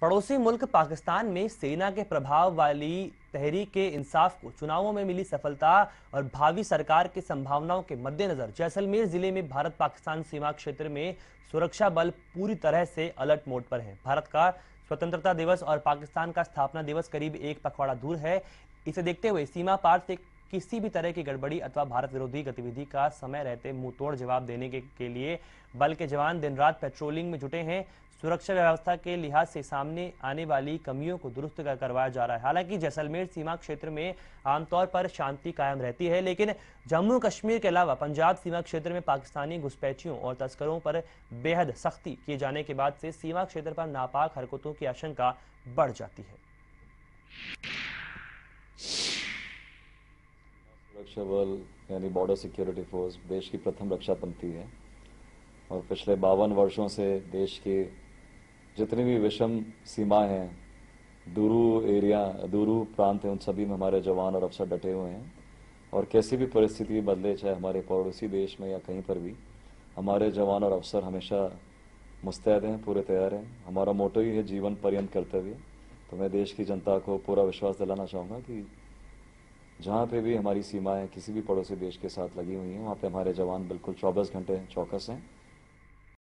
पड़ोसी मुल्क पाकिस्तान में सेना के प्रभाव वाली तहरीक के इंसाफ को चुनावों में मिली सफलता और भावी सरकार की संभावनाओं के मद्देनजर जैसलमेर जिले में भारत पाकिस्तान सीमा क्षेत्र में सुरक्षा बल पूरी तरह से अलर्ट मोड पर है भारत का स्वतंत्रता दिवस और पाकिस्तान का स्थापना दिवस करीब एक पखवाड़ा दूर है इसे देखते हुए सीमा पार से किसी भी तरह की गड़बड़ी अथवा भारत विरोधी गतिविधि का समय रहते मुंह जवाब देने के, के लिए बल के जवान दिन रात पेट्रोलिंग में जुटे हैं सुरक्षा व्यवस्था के लिहाज से सामने आने वाली कमियों को दुरुस्त कर करवाया जा रहा है हालांकि जैसलमेर सीमा क्षेत्र में आमतौर पर शांति कायम रहती है लेकिन जम्मू कश्मीर के अलावा पंजाब सीमा क्षेत्र में पाकिस्तानी घुसपैठियों और तस्करों पर बेहद सख्ती किए जाने के बाद से सीमा क्षेत्र पर नापाक हरकतों की आशंका बढ़ जाती है सुरक्षा बल यानी बॉर्डर सिक्योरिटी फोर्स देश की प्रथम रक्षा पंक्ति है और पिछले बावन वर्षों से देश की जितनी भी विषम सीमाएं हैं दूरू एरिया दूरू प्रांत हैं उन सभी में हमारे जवान और अफसर डटे हुए हैं और कैसी भी परिस्थिति बदले चाहे हमारे पड़ोसी देश में या कहीं पर भी हमारे जवान और अफसर हमेशा मुस्तैद हैं पूरे तैयार हैं हमारा मोटो ही है जीवन पर्यंत कर्तव्य तो मैं देश की जनता को पूरा विश्वास दिलाना चाहूँगा कि जहाँ पे भी हमारी सीमाएं किसी भी पड़ोसी देश के साथ लगी हुई हैं वहाँ पे हमारे जवान बिल्कुल चौबीस घंटे चौकस हैं